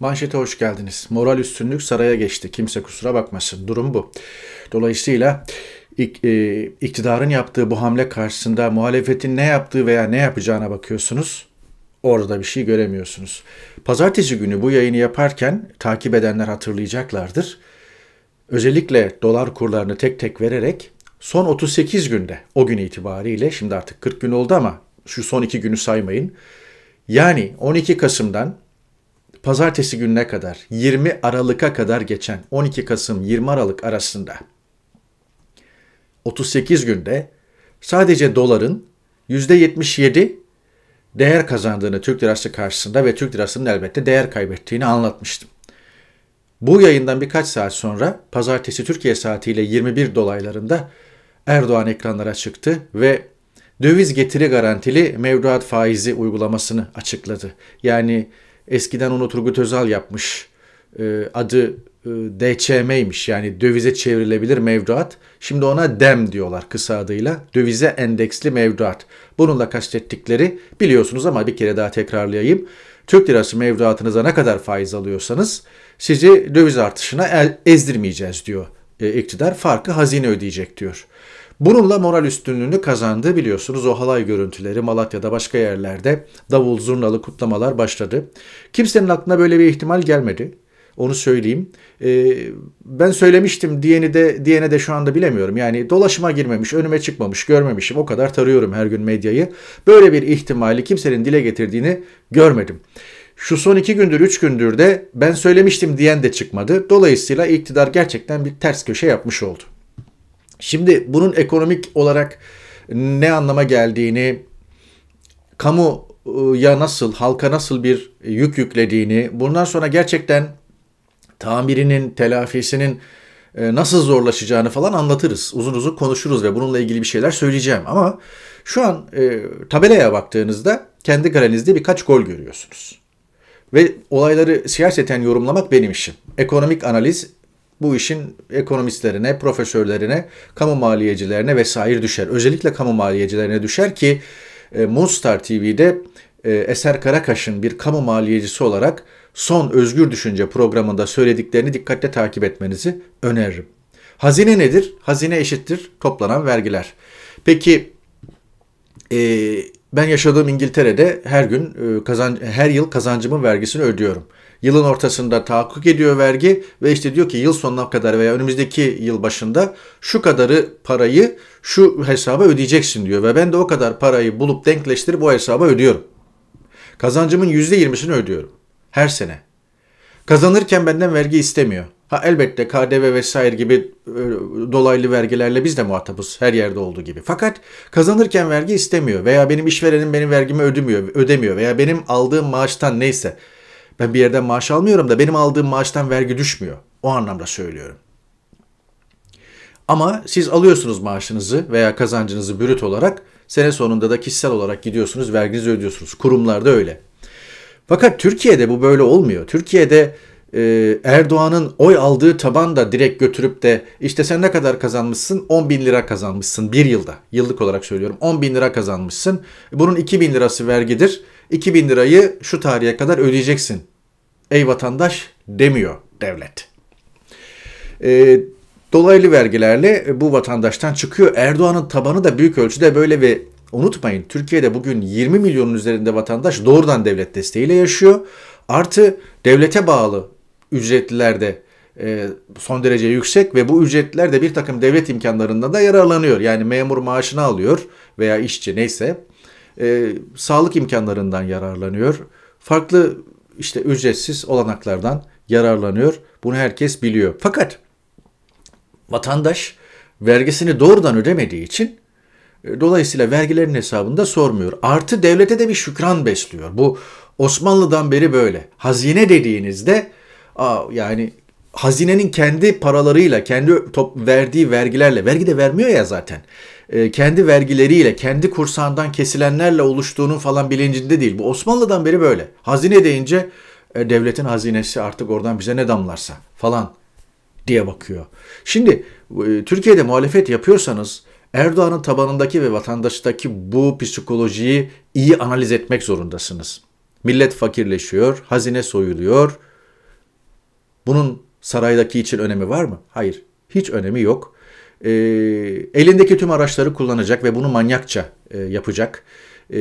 Manşete hoş geldiniz. Moral üstünlük saraya geçti. Kimse kusura bakmasın. Durum bu. Dolayısıyla e, iktidarın yaptığı bu hamle karşısında muhalefetin ne yaptığı veya ne yapacağına bakıyorsunuz. Orada bir şey göremiyorsunuz. Pazartesi günü bu yayını yaparken takip edenler hatırlayacaklardır. Özellikle dolar kurlarını tek tek vererek son 38 günde o gün itibariyle şimdi artık 40 gün oldu ama şu son 2 günü saymayın. Yani 12 Kasım'dan pazartesi gününe kadar 20 Aralık'a kadar geçen 12 Kasım 20 Aralık arasında 38 günde sadece doların %77 değer kazandığını Türk lirası karşısında ve Türk lirasının elbette değer kaybettiğini anlatmıştım. Bu yayından birkaç saat sonra pazartesi Türkiye saatiyle 21 dolaylarında Erdoğan ekranlara çıktı ve döviz getiri garantili mevduat faizi uygulamasını açıkladı. Yani Eskiden onu Turgut Özal yapmış. Ee, adı e, DCM'ymiş yani dövize çevrilebilir mevduat. Şimdi ona DEM diyorlar kısa adıyla. Dövize endeksli mevduat. Bununla kastettikleri biliyorsunuz ama bir kere daha tekrarlayayım. Türk lirası mevduatınıza ne kadar faiz alıyorsanız sizi döviz artışına ezdirmeyeceğiz diyor e, iktidar. Farkı hazine ödeyecek diyor. Bununla moral üstünlüğünü kazandı biliyorsunuz. O halay görüntüleri Malatya'da başka yerlerde davul zurnalı kutlamalar başladı. Kimsenin aklına böyle bir ihtimal gelmedi. Onu söyleyeyim. Ee, ben söylemiştim diyeni de diyene de şu anda bilemiyorum. Yani dolaşıma girmemiş, önüme çıkmamış, görmemişim. O kadar tarıyorum her gün medyayı. Böyle bir ihtimali kimsenin dile getirdiğini görmedim. Şu son iki gündür, üç gündür de ben söylemiştim diyen de çıkmadı. Dolayısıyla iktidar gerçekten bir ters köşe yapmış oldu. Şimdi bunun ekonomik olarak ne anlama geldiğini, kamu ya nasıl, halka nasıl bir yük yüklediğini, bundan sonra gerçekten tamirinin, telafisinin e, nasıl zorlaşacağını falan anlatırız. Uzun uzun konuşuruz ve bununla ilgili bir şeyler söyleyeceğim. Ama şu an e, tabelaya baktığınızda kendi kalenizde birkaç gol görüyorsunuz. Ve olayları siyaseten yorumlamak benim işim. Ekonomik analiz bu işin ekonomistlerine, profesörlerine, kamu maliyecilerine vesaire düşer. Özellikle kamu maliyecilerine düşer ki e, Moonstar TV'de e, Eser Karakaş'ın bir kamu maliyecisi olarak son Özgür Düşünce programında söylediklerini dikkatle takip etmenizi öneririm. Hazine nedir? Hazine eşittir toplanan vergiler. Peki e, ben yaşadığım İngiltere'de her gün e, kazan her yıl kazancımın vergisini ödüyorum. Yılın ortasında tahakkuk ediyor vergi ve işte diyor ki yıl sonuna kadar veya önümüzdeki yıl başında şu kadarı parayı şu hesaba ödeyeceksin diyor ve ben de o kadar parayı bulup denkleştirip o hesaba ödüyorum. Kazancımın %20'sini ödüyorum her sene. Kazanırken benden vergi istemiyor. Ha elbette KDV vesaire gibi e, dolaylı vergilerle biz de muhatabız her yerde olduğu gibi. Fakat kazanırken vergi istemiyor veya benim işverenim benim vergimi ödemiyor, ödemiyor veya benim aldığım maaştan neyse ben bir yerden maaş almıyorum da benim aldığım maaştan vergi düşmüyor. O anlamda söylüyorum. Ama siz alıyorsunuz maaşınızı veya kazancınızı bürüt olarak sene sonunda da kişisel olarak gidiyorsunuz verginizi ödüyorsunuz. Kurumlarda öyle. Fakat Türkiye'de bu böyle olmuyor. Türkiye'de e, Erdoğan'ın oy aldığı taban da direkt götürüp de işte sen ne kadar kazanmışsın? 10 bin lira kazanmışsın bir yılda. Yıllık olarak söylüyorum 10 bin lira kazanmışsın. Bunun 2 bin lirası vergidir. 2 bin lirayı şu tarihe kadar ödeyeceksin. Ey vatandaş demiyor devlet. E, dolaylı vergilerle bu vatandaştan çıkıyor. Erdoğan'ın tabanı da büyük ölçüde böyle ve unutmayın Türkiye'de bugün 20 milyonun üzerinde vatandaş doğrudan devlet desteğiyle yaşıyor. Artı devlete bağlı ücretliler de e, son derece yüksek ve bu ücretliler de bir takım devlet imkanlarında da yararlanıyor. Yani memur maaşını alıyor veya işçi neyse e, sağlık imkanlarından yararlanıyor. Farklı işte ücretsiz olanaklardan yararlanıyor. Bunu herkes biliyor. Fakat vatandaş vergisini doğrudan ödemediği için e, dolayısıyla vergilerin hesabında sormuyor. Artı devlete de bir şükran besliyor. Bu Osmanlı'dan beri böyle. Hazine dediğinizde Aa, yani hazinenin kendi paralarıyla, kendi top, verdiği vergilerle, vergi de vermiyor ya zaten. E, kendi vergileriyle, kendi kursağından kesilenlerle oluştuğunun falan bilincinde değil. Bu Osmanlı'dan beri böyle. Hazine deyince e, devletin hazinesi artık oradan bize ne damlarsa falan diye bakıyor. Şimdi e, Türkiye'de muhalefet yapıyorsanız Erdoğan'ın tabanındaki ve vatandaştaki bu psikolojiyi iyi analiz etmek zorundasınız. Millet fakirleşiyor, hazine soyuluyor, bunun saraydaki için önemi var mı? Hayır. Hiç önemi yok. E, elindeki tüm araçları kullanacak ve bunu manyakça e, yapacak. E,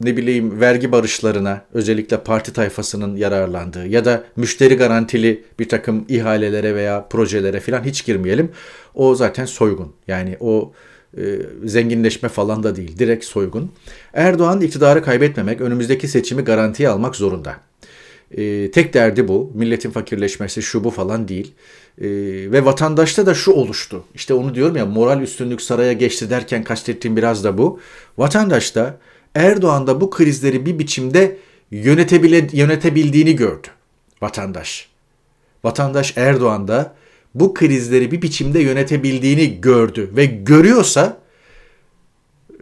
ne bileyim vergi barışlarına özellikle parti tayfasının yararlandığı ya da müşteri garantili bir takım ihalelere veya projelere falan hiç girmeyelim. O zaten soygun. Yani o e, zenginleşme falan da değil. Direkt soygun. Erdoğan iktidarı kaybetmemek, önümüzdeki seçimi garantiye almak zorunda. E, tek derdi bu. Milletin fakirleşmesi şu bu falan değil. E, ve vatandaşta da şu oluştu. İşte onu diyorum ya moral üstünlük saraya geçti derken kastettiğim biraz da bu. Vatandaşta Erdoğan da bu krizleri bir biçimde yönetebile, yönetebildiğini gördü vatandaş. Vatandaş Erdoğan da bu krizleri bir biçimde yönetebildiğini gördü ve görüyorsa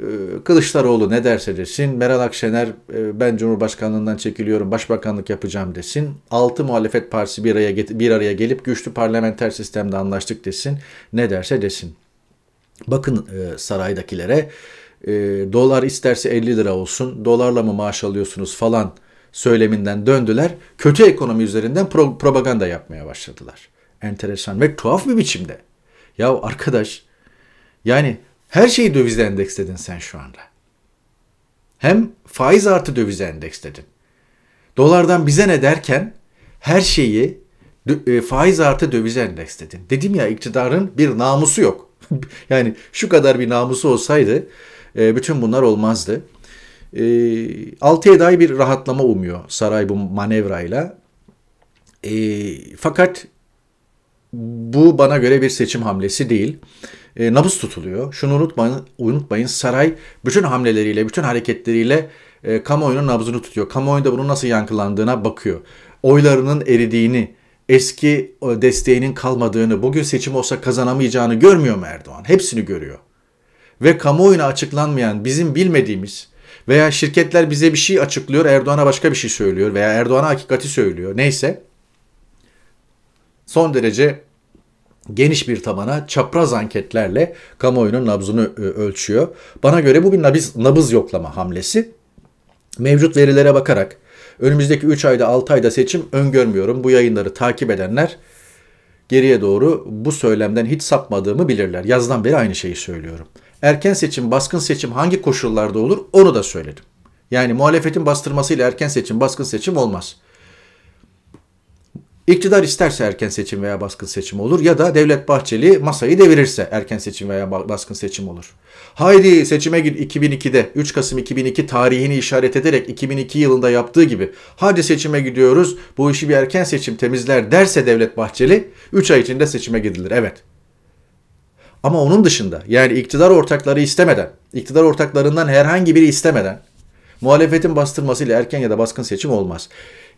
ee, Kılıçdaroğlu ne derse desin, Meral Akşener e, ben Cumhurbaşkanlığından çekiliyorum, başbakanlık yapacağım desin. Altı muhalefet partisi bir araya, bir araya gelip güçlü parlamenter sistemde anlaştık desin, ne derse desin. Bakın e, saraydakilere e, dolar isterse 50 lira olsun, dolarla mı maaş alıyorsunuz falan söyleminden döndüler. Kötü ekonomi üzerinden pro- propaganda yapmaya başladılar. Enteresan ve tuhaf bir biçimde. Ya arkadaş yani her şeyi dövizle endeksledin sen şu anda. Hem faiz artı dövize endeksledin. Dolardan bize ne derken her şeyi e, faiz artı dövize endeksledin. Dedim ya iktidarın bir namusu yok. yani şu kadar bir namusu olsaydı e, bütün bunlar olmazdı. 6-7 e, ay bir rahatlama umuyor saray bu manevrayla. fakat bu bana göre bir seçim hamlesi değil e, nabız tutuluyor. Şunu unutmayın, unutmayın saray bütün hamleleriyle, bütün hareketleriyle e, kamuoyunun nabzını tutuyor. Kamuoyunda bunun nasıl yankılandığına bakıyor. Oylarının eridiğini, eski e, desteğinin kalmadığını, bugün seçim olsa kazanamayacağını görmüyor mu Erdoğan? Hepsini görüyor. Ve kamuoyuna açıklanmayan, bizim bilmediğimiz veya şirketler bize bir şey açıklıyor, Erdoğan'a başka bir şey söylüyor veya Erdoğan'a hakikati söylüyor. Neyse son derece geniş bir tabana çapraz anketlerle kamuoyunun nabzını e, ölçüyor. Bana göre bu bir nabız, nabız yoklama hamlesi. Mevcut verilere bakarak önümüzdeki 3 ayda 6 ayda seçim öngörmüyorum. Bu yayınları takip edenler geriye doğru bu söylemden hiç sapmadığımı bilirler. Yazdan beri aynı şeyi söylüyorum. Erken seçim, baskın seçim hangi koşullarda olur onu da söyledim. Yani muhalefetin bastırmasıyla erken seçim, baskın seçim olmaz. İktidar isterse erken seçim veya baskın seçim olur ya da Devlet Bahçeli masayı devirirse erken seçim veya baskın seçim olur. Haydi seçime git 2002'de 3 Kasım 2002 tarihini işaret ederek 2002 yılında yaptığı gibi hadi seçime gidiyoruz bu işi bir erken seçim temizler derse Devlet Bahçeli 3 ay içinde seçime gidilir evet. Ama onun dışında yani iktidar ortakları istemeden, iktidar ortaklarından herhangi biri istemeden muhalefetin bastırmasıyla erken ya da baskın seçim olmaz.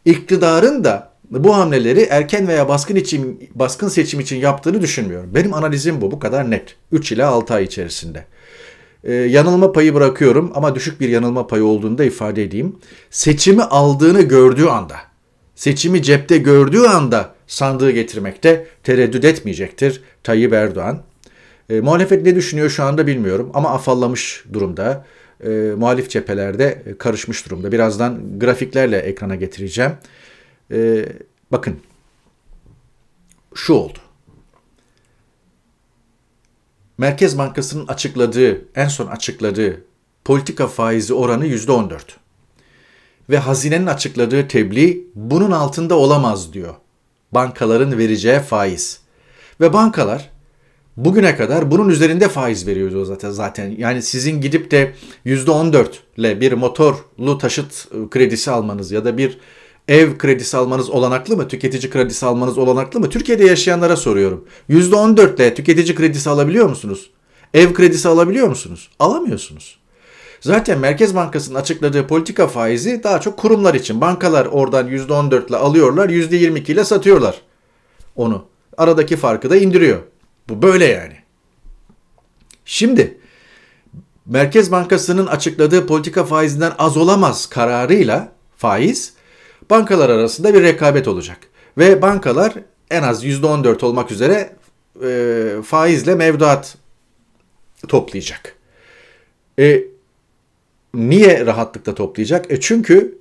İktidarın da bu hamleleri erken veya baskın için baskın seçim için yaptığını düşünmüyorum. Benim analizim bu. Bu kadar net. 3 ile 6 ay içerisinde. Ee, yanılma payı bırakıyorum ama düşük bir yanılma payı olduğunu ifade edeyim. Seçimi aldığını gördüğü anda, seçimi cepte gördüğü anda sandığı getirmekte tereddüt etmeyecektir Tayyip Erdoğan. E, muhalefet ne düşünüyor şu anda bilmiyorum ama afallamış durumda. E, muhalif cephelerde karışmış durumda. Birazdan grafiklerle ekrana getireceğim e, bakın şu oldu. Merkez Bankası'nın açıkladığı, en son açıkladığı politika faizi oranı %14. Ve hazinenin açıkladığı tebliğ bunun altında olamaz diyor. Bankaların vereceği faiz. Ve bankalar bugüne kadar bunun üzerinde faiz veriyordu zaten. zaten. Yani sizin gidip de %14 ile bir motorlu taşıt e, kredisi almanız ya da bir ev kredisi almanız olanaklı mı? Tüketici kredisi almanız olanaklı mı? Türkiye'de yaşayanlara soruyorum. %14 ile tüketici kredisi alabiliyor musunuz? Ev kredisi alabiliyor musunuz? Alamıyorsunuz. Zaten Merkez Bankası'nın açıkladığı politika faizi daha çok kurumlar için. Bankalar oradan %14 ile alıyorlar, %22 ile satıyorlar onu. Aradaki farkı da indiriyor. Bu böyle yani. Şimdi Merkez Bankası'nın açıkladığı politika faizinden az olamaz kararıyla faiz bankalar arasında bir rekabet olacak. Ve bankalar en az %14 olmak üzere e, faizle mevduat toplayacak. E, niye rahatlıkla toplayacak? E çünkü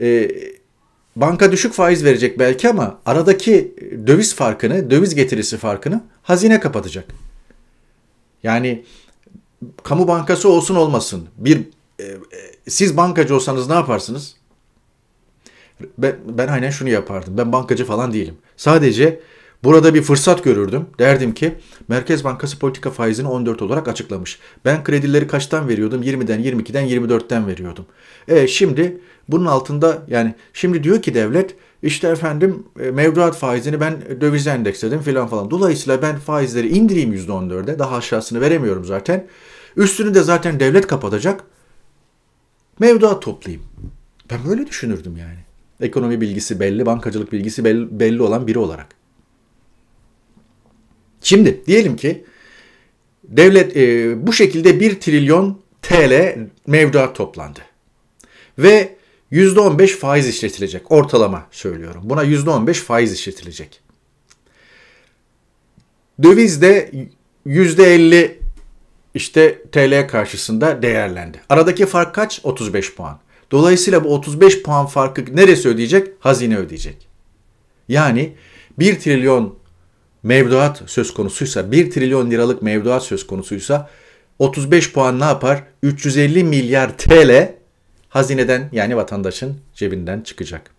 e, banka düşük faiz verecek belki ama aradaki döviz farkını, döviz getirisi farkını hazine kapatacak. Yani kamu bankası olsun olmasın bir e, e, siz bankacı olsanız ne yaparsınız? Ben, ben aynen şunu yapardım. Ben bankacı falan değilim. Sadece Burada bir fırsat görürdüm. Derdim ki Merkez Bankası politika faizini 14 olarak açıklamış. Ben kredileri kaçtan veriyordum? 20'den, 22'den, 24'ten veriyordum. E şimdi bunun altında yani şimdi diyor ki devlet işte efendim e, mevduat faizini ben döviz endeksledim filan falan. Dolayısıyla ben faizleri indireyim %14'e. Daha aşağısını veremiyorum zaten. Üstünü de zaten devlet kapatacak. Mevduat toplayayım. Ben böyle düşünürdüm yani ekonomi bilgisi belli, bankacılık bilgisi belli, belli olan biri olarak. Şimdi diyelim ki devlet e, bu şekilde 1 trilyon TL mevduat toplandı. Ve %15 faiz işletilecek. Ortalama söylüyorum. Buna %15 faiz işletilecek. Döviz de %50 işte TL karşısında değerlendi. Aradaki fark kaç? 35 puan. Dolayısıyla bu 35 puan farkı neresi ödeyecek? Hazine ödeyecek. Yani 1 trilyon mevduat söz konusuysa, 1 trilyon liralık mevduat söz konusuysa 35 puan ne yapar? 350 milyar TL hazineden yani vatandaşın cebinden çıkacak.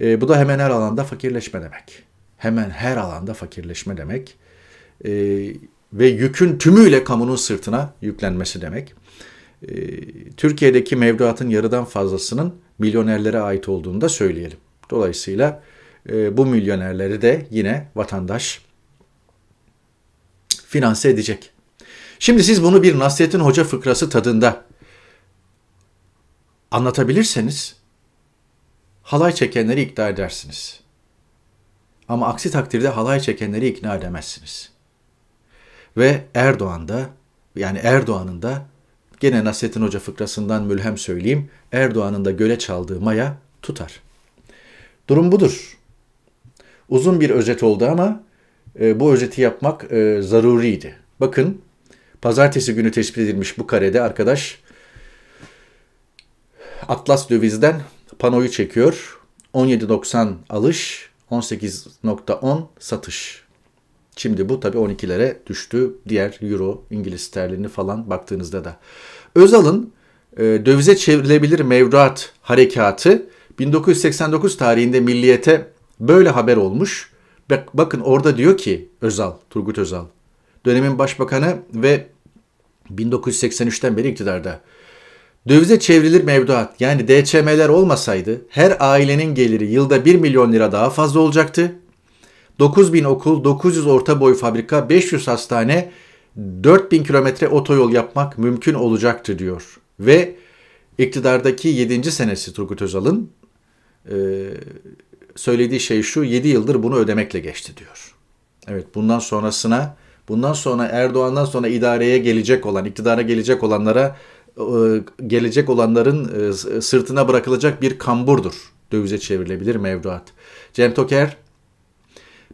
E, bu da hemen her alanda fakirleşme demek. Hemen her alanda fakirleşme demek. E, ve yükün tümüyle kamunun sırtına yüklenmesi demek. Ee, Türkiye'deki mevduatın yarıdan fazlasının milyonerlere ait olduğunu da söyleyelim. Dolayısıyla e, bu milyonerleri de yine vatandaş finanse edecek. Şimdi siz bunu bir Nasrettin Hoca fıkrası tadında anlatabilirseniz halay çekenleri ikna edersiniz. Ama aksi takdirde halay çekenleri ikna edemezsiniz. Ve Erdoğan da yani Erdoğan'ın da Gene Nasrettin Hoca fıkrasından mülhem söyleyeyim. Erdoğan'ın da göle çaldığı maya tutar. Durum budur. Uzun bir özet oldu ama e, bu özeti yapmak e, zaruriydi. Bakın pazartesi günü tespit edilmiş bu karede arkadaş Atlas dövizden panoyu çekiyor. 17.90 alış, 18.10 satış. Şimdi bu tabii 12'lere düştü. Diğer euro, İngiliz sterlini falan baktığınızda da. Özal'ın e, dövize çevrilebilir mevduat harekatı 1989 tarihinde Milliyet'e böyle haber olmuş. Bak, bakın orada diyor ki Özal, Turgut Özal, dönemin başbakanı ve 1983'ten beri iktidarda. Dövize çevrilir mevduat yani DCM'ler olmasaydı her ailenin geliri yılda 1 milyon lira daha fazla olacaktı 9000 okul, 900 orta boy fabrika, 500 hastane, 4000 kilometre otoyol yapmak mümkün olacaktır diyor. Ve iktidardaki 7. senesi Turgut Özal'ın e, söylediği şey şu 7 yıldır bunu ödemekle geçti diyor. Evet bundan sonrasına bundan sonra Erdoğan'dan sonra idareye gelecek olan iktidara gelecek olanlara e, gelecek olanların e, sırtına bırakılacak bir kamburdur. Dövize çevrilebilir mevduat. Cem Toker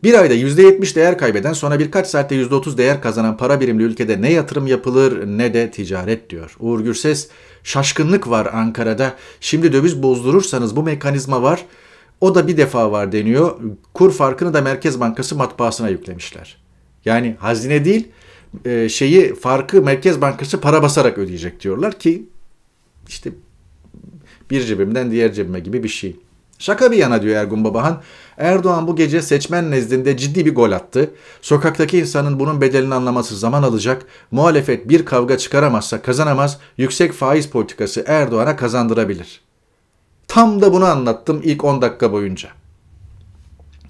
bir ayda %70 değer kaybeden sonra birkaç saatte %30 değer kazanan para birimli ülkede ne yatırım yapılır ne de ticaret diyor. Uğur Gürses şaşkınlık var Ankara'da. Şimdi döviz bozdurursanız bu mekanizma var. O da bir defa var deniyor. Kur farkını da Merkez Bankası matbaasına yüklemişler. Yani hazine değil e, şeyi farkı Merkez Bankası para basarak ödeyecek diyorlar ki işte bir cebimden diğer cebime gibi bir şey. Şaka bir yana diyor Ergun Babahan. Erdoğan bu gece seçmen nezdinde ciddi bir gol attı. Sokaktaki insanın bunun bedelini anlaması zaman alacak. Muhalefet bir kavga çıkaramazsa kazanamaz. Yüksek faiz politikası Erdoğan'a kazandırabilir. Tam da bunu anlattım ilk 10 dakika boyunca.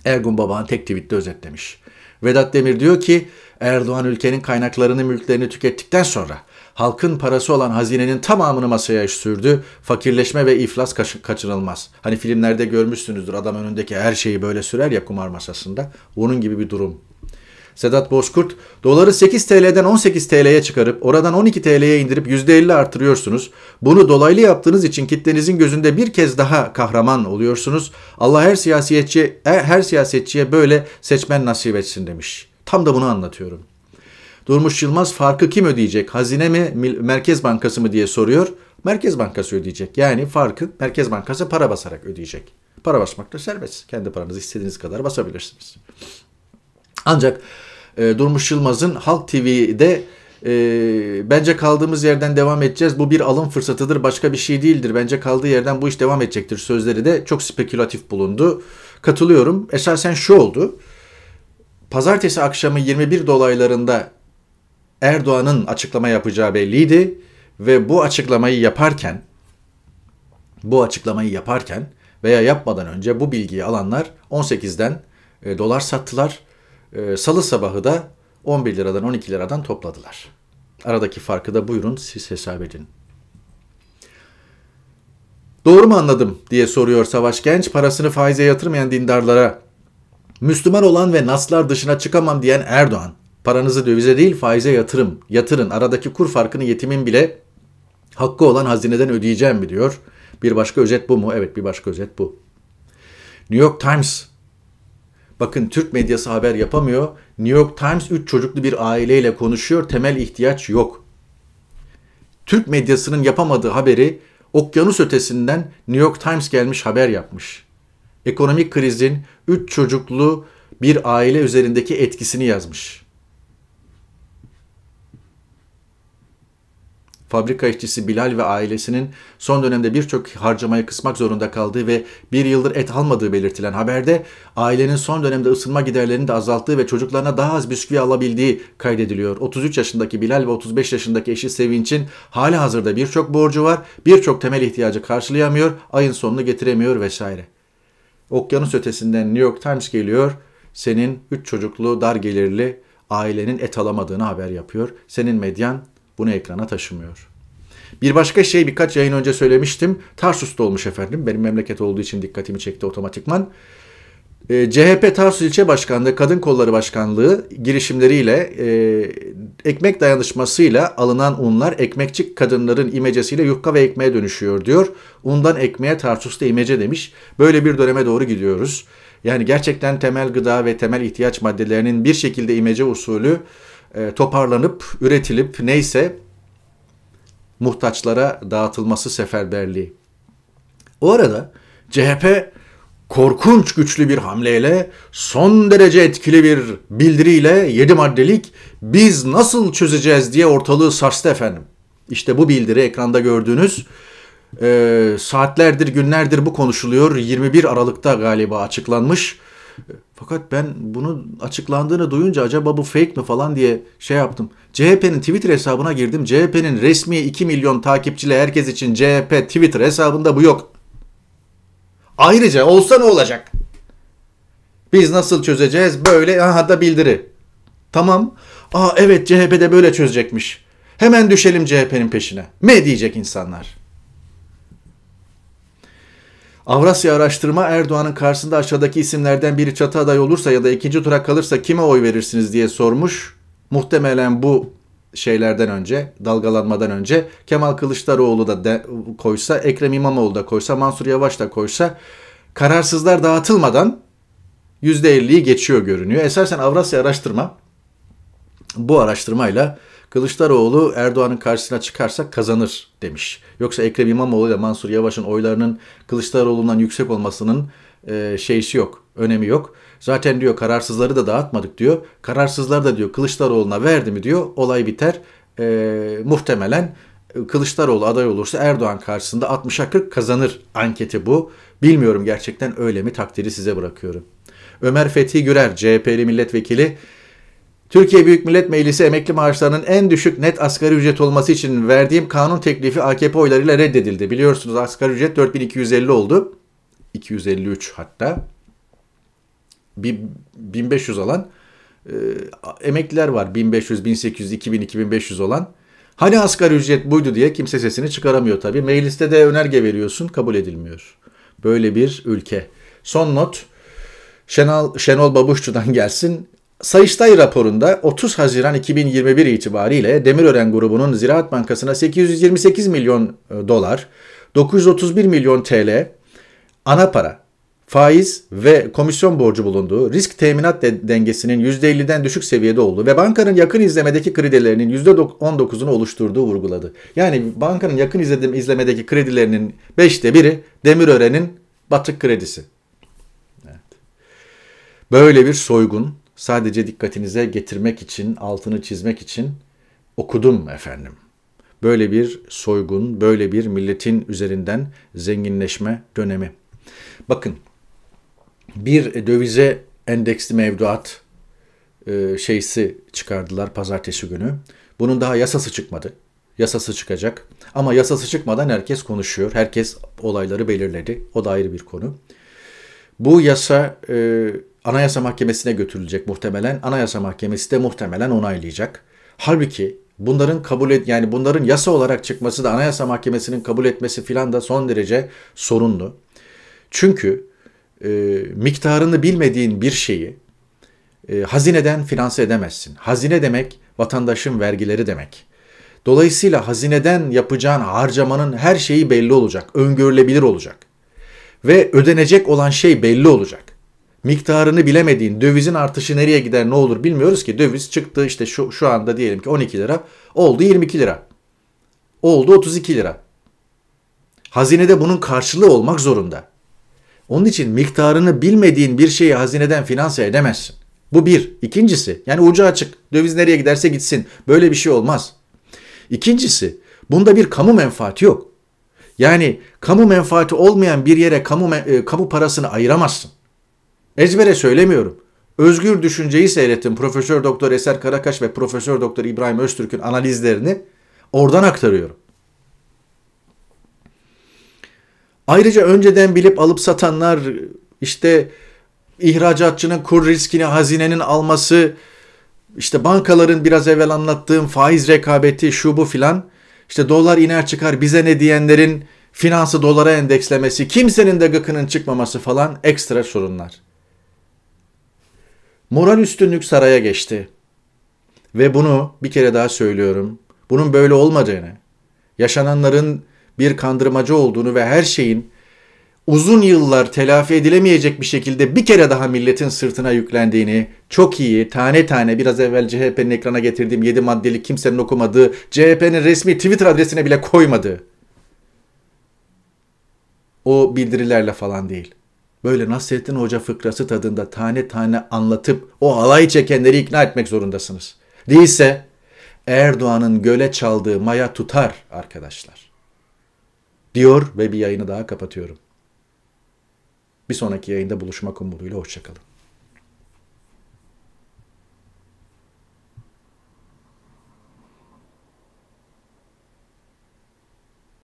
Ergun Baba'nın tek tweette özetlemiş. Vedat Demir diyor ki Erdoğan ülkenin kaynaklarını mülklerini tükettikten sonra halkın parası olan hazinenin tamamını masaya sürdü. Fakirleşme ve iflas kaçınılmaz. Hani filmlerde görmüşsünüzdür adam önündeki her şeyi böyle sürer ya kumar masasında. Onun gibi bir durum Sedat Bozkurt, doları 8 TL'den 18 TL'ye çıkarıp oradan 12 TL'ye indirip %50 artırıyorsunuz. Bunu dolaylı yaptığınız için kitlenizin gözünde bir kez daha kahraman oluyorsunuz. Allah her siyasetçi, e, her siyasetçiye böyle seçmen nasip etsin demiş. Tam da bunu anlatıyorum. Durmuş Yılmaz farkı kim ödeyecek? Hazine mi, Merkez Bankası mı diye soruyor. Merkez Bankası ödeyecek. Yani farkı Merkez Bankası para basarak ödeyecek. Para basmak da serbest. Kendi paranızı istediğiniz kadar basabilirsiniz. Ancak e, Durmuş Yılmaz'ın Halk TV'de e, bence kaldığımız yerden devam edeceğiz. Bu bir alım fırsatıdır. Başka bir şey değildir. Bence kaldığı yerden bu iş devam edecektir. Sözleri de çok spekülatif bulundu. Katılıyorum. Esasen şu oldu. Pazartesi akşamı 21 dolaylarında Erdoğan'ın açıklama yapacağı belliydi ve bu açıklamayı yaparken bu açıklamayı yaparken veya yapmadan önce bu bilgiyi alanlar 18'den e, dolar sattılar. E, Salı sabahı da 11 liradan 12 liradan topladılar. Aradaki farkı da buyurun siz hesap edin. Doğru mu anladım diye soruyor Savaş Genç parasını faize yatırmayan dindarlara. Müslüman olan ve Naslar dışına çıkamam diyen Erdoğan. Paranızı dövize değil faize yatırım. Yatırın. Aradaki kur farkını yetimin bile hakkı olan hazineden ödeyeceğim mi diyor. Bir başka özet bu mu? Evet bir başka özet bu. New York Times. Bakın Türk medyası haber yapamıyor. New York Times 3 çocuklu bir aileyle konuşuyor. Temel ihtiyaç yok. Türk medyasının yapamadığı haberi okyanus ötesinden New York Times gelmiş haber yapmış. Ekonomik krizin 3 çocuklu bir aile üzerindeki etkisini yazmış. fabrika işçisi Bilal ve ailesinin son dönemde birçok harcamaya kısmak zorunda kaldığı ve bir yıldır et almadığı belirtilen haberde ailenin son dönemde ısınma giderlerini de azalttığı ve çocuklarına daha az bisküvi alabildiği kaydediliyor. 33 yaşındaki Bilal ve 35 yaşındaki eşi Sevinç'in hali hazırda birçok borcu var, birçok temel ihtiyacı karşılayamıyor, ayın sonunu getiremiyor vesaire. Okyanus ötesinden New York Times geliyor, senin 3 çocuklu dar gelirli ailenin et alamadığını haber yapıyor. Senin medyan bunu ekrana taşımıyor. Bir başka şey birkaç yayın önce söylemiştim. Tarsus'ta olmuş efendim. Benim memleket olduğu için dikkatimi çekti otomatikman. E, ee, CHP Tarsus İlçe Başkanlığı Kadın Kolları Başkanlığı girişimleriyle e, ekmek dayanışmasıyla alınan unlar ekmekçi kadınların imecesiyle yufka ve ekmeğe dönüşüyor diyor. Undan ekmeğe Tarsus'ta imece demiş. Böyle bir döneme doğru gidiyoruz. Yani gerçekten temel gıda ve temel ihtiyaç maddelerinin bir şekilde imece usulü e, toparlanıp, üretilip neyse muhtaçlara dağıtılması seferberliği. O arada CHP korkunç güçlü bir hamleyle, son derece etkili bir bildiriyle 7 maddelik biz nasıl çözeceğiz diye ortalığı sarstı efendim. İşte bu bildiri ekranda gördüğünüz e, saatlerdir günlerdir bu konuşuluyor. 21 Aralık'ta galiba açıklanmış. Fakat ben bunu açıklandığını duyunca acaba bu fake mi falan diye şey yaptım. CHP'nin Twitter hesabına girdim. CHP'nin resmi 2 milyon takipçili herkes için CHP Twitter hesabında bu yok. Ayrıca olsa ne olacak? Biz nasıl çözeceğiz? Böyle aha da bildiri. Tamam. Aa evet CHP de böyle çözecekmiş. Hemen düşelim CHP'nin peşine. Me diyecek insanlar. Avrasya Araştırma Erdoğan'ın karşısında aşağıdaki isimlerden biri çatı aday olursa ya da ikinci tura kalırsa kime oy verirsiniz diye sormuş. Muhtemelen bu şeylerden önce, dalgalanmadan önce Kemal Kılıçdaroğlu da de, koysa, Ekrem İmamoğlu da koysa, Mansur Yavaş da koysa kararsızlar dağıtılmadan %50'yi geçiyor görünüyor. Esasen Avrasya Araştırma bu araştırmayla Kılıçdaroğlu Erdoğan'ın karşısına çıkarsa kazanır demiş. Yoksa Ekrem İmamoğlu ile Mansur Yavaş'ın oylarının Kılıçdaroğlu'ndan yüksek olmasının e, şeysi yok, önemi yok. Zaten diyor kararsızları da dağıtmadık diyor. Kararsızlar da diyor Kılıçdaroğlu'na verdi mi diyor olay biter. E, muhtemelen Kılıçdaroğlu aday olursa Erdoğan karşısında 60'a 40 kazanır anketi bu. Bilmiyorum gerçekten öyle mi takdiri size bırakıyorum. Ömer Fethi Gürer CHP'li milletvekili Türkiye Büyük Millet Meclisi emekli maaşlarının en düşük net asgari ücret olması için verdiğim kanun teklifi AKP oylarıyla reddedildi. Biliyorsunuz asgari ücret 4250 oldu. 253 hatta. 1500 olan e, emekliler var. 1500, 1800, 2000, 2500 olan. Hani asgari ücret buydu diye kimse sesini çıkaramıyor tabii. Mecliste de önerge veriyorsun kabul edilmiyor. Böyle bir ülke. Son not. Şenol, Şenol Babuşçu'dan gelsin. Sayıştay raporunda 30 Haziran 2021 itibariyle Demirören grubunun Ziraat Bankası'na 828 milyon e, dolar, 931 milyon TL ana para, faiz ve komisyon borcu bulunduğu, risk teminat de dengesinin %50'den düşük seviyede olduğu ve bankanın yakın izlemedeki kredilerinin %19'unu oluşturduğu vurguladı. Yani bankanın yakın izlemedeki kredilerinin 5'te biri Demirören'in batık kredisi. Evet. Böyle bir soygun, sadece dikkatinize getirmek için, altını çizmek için okudum efendim. Böyle bir soygun, böyle bir milletin üzerinden zenginleşme dönemi. Bakın bir dövize endeksli mevduat e, şeysi çıkardılar pazartesi günü. Bunun daha yasası çıkmadı. Yasası çıkacak. Ama yasası çıkmadan herkes konuşuyor. Herkes olayları belirledi. O da ayrı bir konu. Bu yasa e, Anayasa Mahkemesi'ne götürülecek muhtemelen. Anayasa Mahkemesi de muhtemelen onaylayacak. Halbuki bunların kabul et yani bunların yasa olarak çıkması da Anayasa Mahkemesi'nin kabul etmesi filan da son derece sorunlu. Çünkü e, miktarını bilmediğin bir şeyi e, hazineden finanse edemezsin. Hazine demek vatandaşın vergileri demek. Dolayısıyla hazineden yapacağın harcamanın her şeyi belli olacak, öngörülebilir olacak ve ödenecek olan şey belli olacak miktarını bilemediğin dövizin artışı nereye gider ne olur bilmiyoruz ki. Döviz çıktı işte şu, şu anda diyelim ki 12 lira oldu 22 lira. Oldu 32 lira. Hazinede bunun karşılığı olmak zorunda. Onun için miktarını bilmediğin bir şeyi hazineden finanse edemezsin. Bu bir. İkincisi yani ucu açık döviz nereye giderse gitsin böyle bir şey olmaz. İkincisi bunda bir kamu menfaati yok. Yani kamu menfaati olmayan bir yere kamu, e, kamu parasını ayıramazsın. Ezbere söylemiyorum. Özgür Düşünceyi seyrettim. Profesör Doktor Eser Karakaş ve Profesör Doktor İbrahim Öztürk'ün analizlerini oradan aktarıyorum. Ayrıca önceden bilip alıp satanlar işte ihracatçının kur riskini hazinenin alması, işte bankaların biraz evvel anlattığım faiz rekabeti şu bu filan işte dolar iner çıkar bize ne diyenlerin finansı dolara endekslemesi kimsenin de gıkının çıkmaması falan ekstra sorunlar. Moral üstünlük saraya geçti. Ve bunu bir kere daha söylüyorum. Bunun böyle olmadığını, yaşananların bir kandırmacı olduğunu ve her şeyin uzun yıllar telafi edilemeyecek bir şekilde bir kere daha milletin sırtına yüklendiğini çok iyi tane tane biraz evvel CHP'nin ekrana getirdiğim 7 maddeli kimsenin okumadığı CHP'nin resmi Twitter adresine bile koymadı. O bildirilerle falan değil böyle Nasrettin Hoca fıkrası tadında tane tane anlatıp o alay çekenleri ikna etmek zorundasınız. Değilse Erdoğan'ın göle çaldığı maya tutar arkadaşlar. Diyor ve bir yayını daha kapatıyorum. Bir sonraki yayında buluşmak umuduyla hoşçakalın.